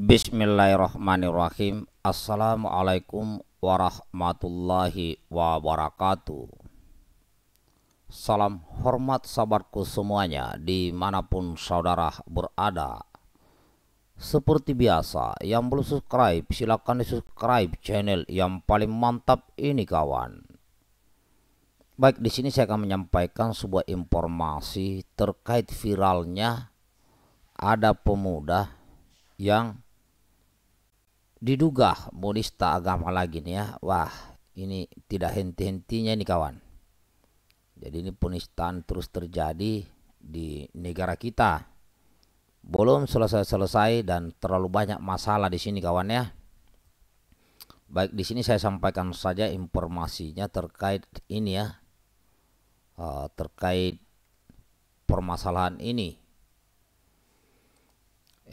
Bismillahirrahmanirrahim Assalamualaikum warahmatullahi wabarakatuh Salam hormat sahabatku semuanya dimanapun saudara berada Seperti biasa yang belum subscribe silahkan di subscribe channel yang paling mantap ini kawan Baik di sini saya akan menyampaikan sebuah informasi terkait viralnya ada pemuda yang diduga monista agama lagi nih ya wah ini tidak henti-hentinya ini kawan jadi ini penistaan terus terjadi di negara kita belum selesai-selesai dan terlalu banyak masalah di sini kawan ya baik di sini saya sampaikan saja informasinya terkait ini ya eh, terkait permasalahan ini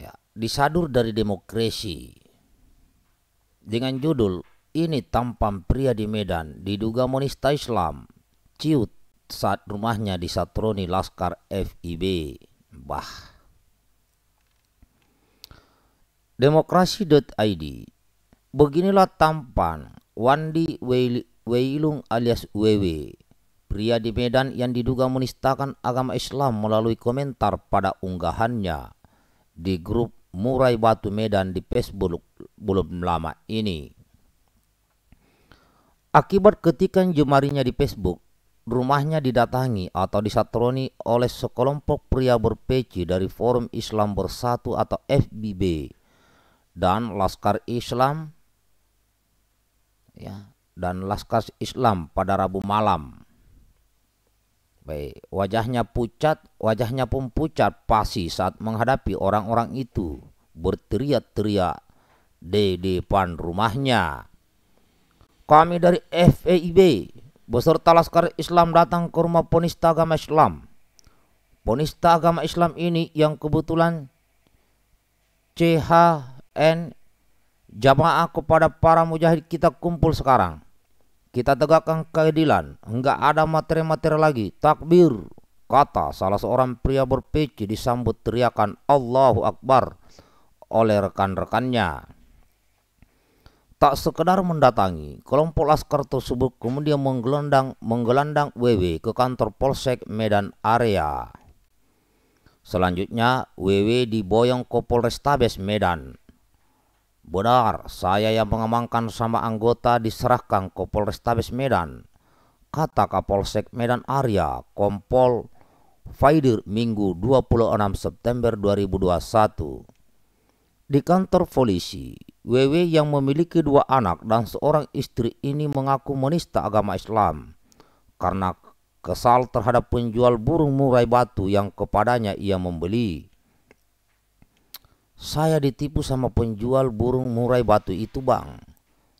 ya disadur dari demokrasi dengan judul Ini Tampang Pria di Medan Diduga Monista Islam Ciut saat rumahnya disatroni Laskar FIB Bah Demokrasi.id Beginilah tampan Wandi Weilung alias WW Pria di Medan yang diduga menistakan agama Islam melalui komentar pada unggahannya di grup Murai Batu Medan di Facebook belum lama ini. Akibat ketikan jemarinya di Facebook, rumahnya didatangi atau disatroni oleh sekelompok pria berpeci dari Forum Islam Bersatu atau FBB dan Laskar Islam ya dan Laskar Islam pada Rabu malam. Baik, wajahnya pucat, wajahnya pun pucat pasti saat menghadapi orang-orang itu berteriak-teriak di depan rumahnya. Kami dari FEIB beserta Laskar Islam datang ke rumah penista agama Islam. Penista agama Islam ini yang kebetulan CHN jamaah kepada para mujahid kita kumpul sekarang kita tegakkan keadilan, enggak ada materi-materi lagi. Takbir, kata salah seorang pria berpeci disambut teriakan Allahu Akbar oleh rekan-rekannya. Tak sekedar mendatangi, kelompok laskar tersebut kemudian menggelandang, menggelandang WW ke kantor Polsek Medan Area. Selanjutnya, WW diboyong ke Polrestabes Medan Benar, saya yang mengamankan sama anggota diserahkan ke Polrestabes Medan. Kata Kapolsek Medan Arya, Kompol Faidir Minggu 26 September 2021. Di kantor polisi, WW yang memiliki dua anak dan seorang istri ini mengaku menista agama Islam karena kesal terhadap penjual burung murai batu yang kepadanya ia membeli. Saya ditipu sama penjual burung murai batu itu bang.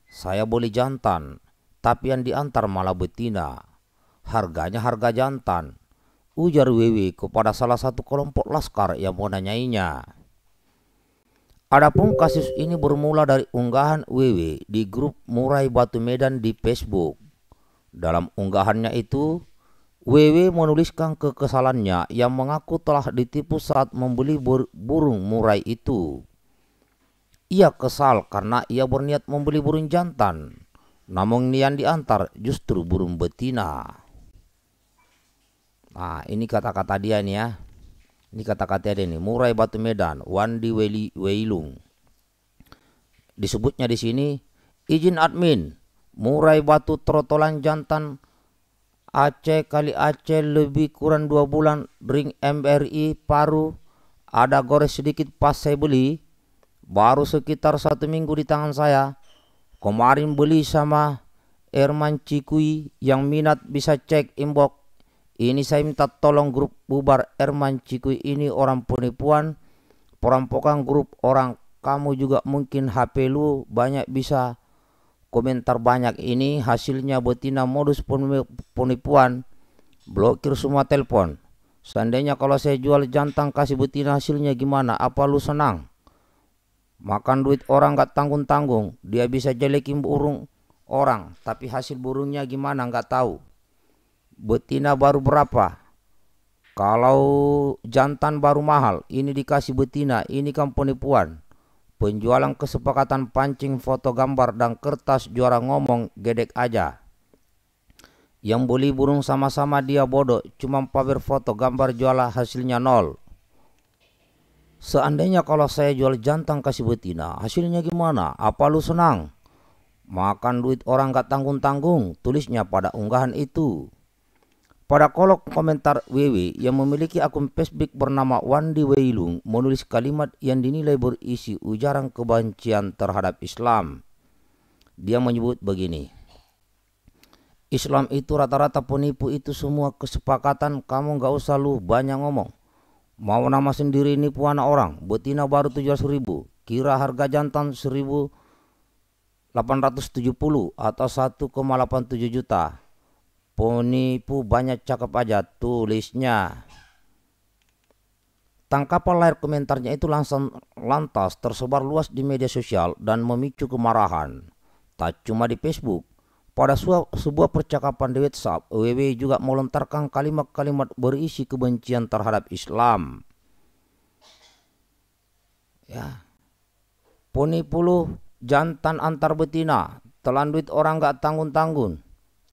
Saya boleh jantan, tapi yang diantar malah betina. Harganya harga jantan. Ujar Wewe kepada salah satu kelompok laskar yang mau nanyainya. Adapun kasus ini bermula dari unggahan Wewe di grup Murai Batu Medan di Facebook. Dalam unggahannya itu, WW menuliskan kekesalannya yang mengaku telah ditipu saat membeli bur burung murai itu. Ia kesal karena ia berniat membeli burung jantan, namun yang diantar justru burung betina. Nah, ini kata-kata dia nih ya. Ini kata-kata dia nih, Murai Batu Medan, Wandi Weli Weilung. Disebutnya di sini, izin admin, Murai Batu Trotolan Jantan Aceh kali Aceh lebih kurang dua bulan ring MRI paru ada gores sedikit pas saya beli baru sekitar satu minggu di tangan saya kemarin beli sama Erman Cikui yang minat bisa cek inbox ini saya minta tolong grup bubar Erman Cikui ini orang penipuan perampokan grup orang kamu juga mungkin HP lu banyak bisa komentar banyak ini hasilnya betina modus penipuan blokir semua telepon seandainya kalau saya jual jantan kasih betina hasilnya gimana apa lu senang makan duit orang gak tanggung-tanggung dia bisa jelekin burung orang tapi hasil burungnya gimana gak tahu betina baru berapa kalau jantan baru mahal ini dikasih betina ini kan penipuan Penjualan kesepakatan pancing foto gambar dan kertas juara ngomong gedek aja. Yang beli burung sama-sama dia bodoh, cuma pamer foto gambar jualah hasilnya nol. Seandainya kalau saya jual jantan kasih betina, hasilnya gimana? Apa lu senang? Makan duit orang gak tanggung-tanggung, tulisnya pada unggahan itu. Pada kolom komentar WW yang memiliki akun Facebook bernama Wandi Weilung menulis kalimat yang dinilai berisi ujaran kebencian terhadap Islam. Dia menyebut begini. Islam itu rata-rata penipu itu semua kesepakatan kamu gak usah lu banyak ngomong. Mau nama sendiri nipu anak orang, betina baru 700 ribu, kira harga jantan 1870 atau 1,87 juta Poni Penipu banyak cakep aja tulisnya. Tangkapan layar komentarnya itu langsung lantas tersebar luas di media sosial dan memicu kemarahan. Tak cuma di Facebook, pada sebuah percakapan di WhatsApp, WW juga melontarkan kalimat-kalimat berisi kebencian terhadap Islam. Ya. Poni puluh jantan antar betina, telan duit orang gak tanggung-tanggung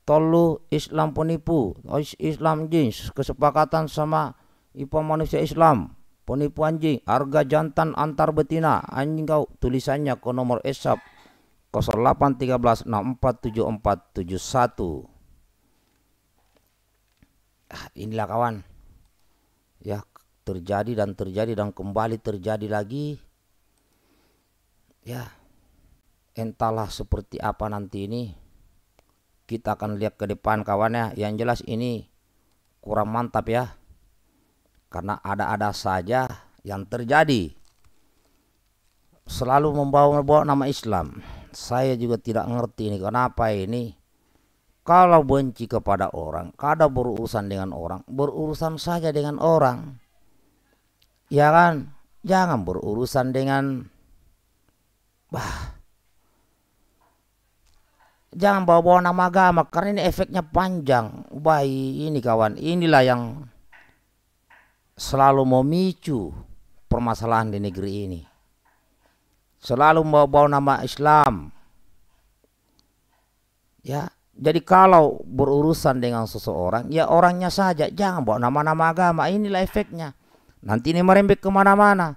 tolu Islam penipu Islam jins kesepakatan sama ipa manusia Islam penipu anjing harga jantan antar betina anjing kau tulisannya ke nomor esap tujuh ah, inilah kawan ya terjadi dan terjadi dan kembali terjadi lagi ya entahlah seperti apa nanti ini kita akan lihat ke depan kawannya yang jelas ini kurang mantap ya karena ada-ada saja yang terjadi selalu membawa-bawa nama Islam saya juga tidak ngerti ini kenapa ini kalau benci kepada orang kada berurusan dengan orang berurusan saja dengan orang ya kan jangan berurusan dengan jangan bawa-bawa nama agama karena ini efeknya panjang. Bayi ini kawan, inilah yang selalu memicu permasalahan di negeri ini. Selalu bawa-bawa nama Islam. Ya, jadi kalau berurusan dengan seseorang, ya orangnya saja jangan bawa nama-nama agama. Inilah efeknya. Nanti ini merembek kemana-mana.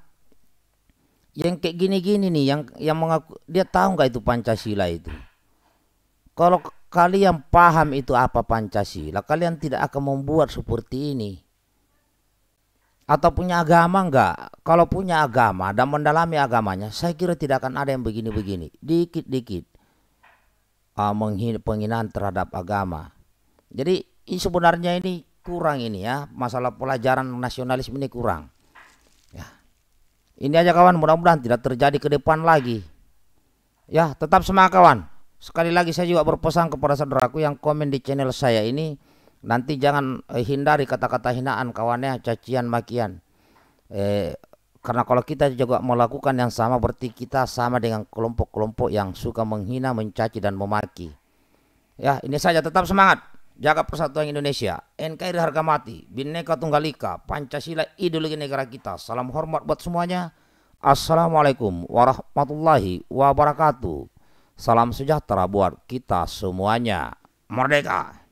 Yang kayak gini-gini nih, yang yang mengaku dia tahu nggak itu Pancasila itu? Kalau kalian paham itu apa Pancasila, kalian tidak akan membuat seperti ini. Atau punya agama enggak? Kalau punya agama dan mendalami agamanya, saya kira tidak akan ada yang begini-begini. Dikit-dikit uh, penghinaan terhadap agama. Jadi ini sebenarnya ini kurang ini ya, masalah pelajaran nasionalisme ini kurang. Ya. Ini aja kawan, mudah-mudahan tidak terjadi ke depan lagi. Ya, tetap semangat kawan. Sekali lagi saya juga berpesan kepada saudaraku yang komen di channel saya ini nanti jangan eh, hindari kata-kata hinaan kawannya, cacian, makian. Eh, karena kalau kita juga melakukan yang sama berarti kita sama dengan kelompok-kelompok yang suka menghina, mencaci dan memaki. Ya, ini saja tetap semangat. Jaga persatuan Indonesia. NKRI harga mati. Bineka Tunggal Ika. Pancasila ideologi negara kita. Salam hormat buat semuanya. Assalamualaikum warahmatullahi wabarakatuh. Salam sejahtera buat kita semuanya. Merdeka!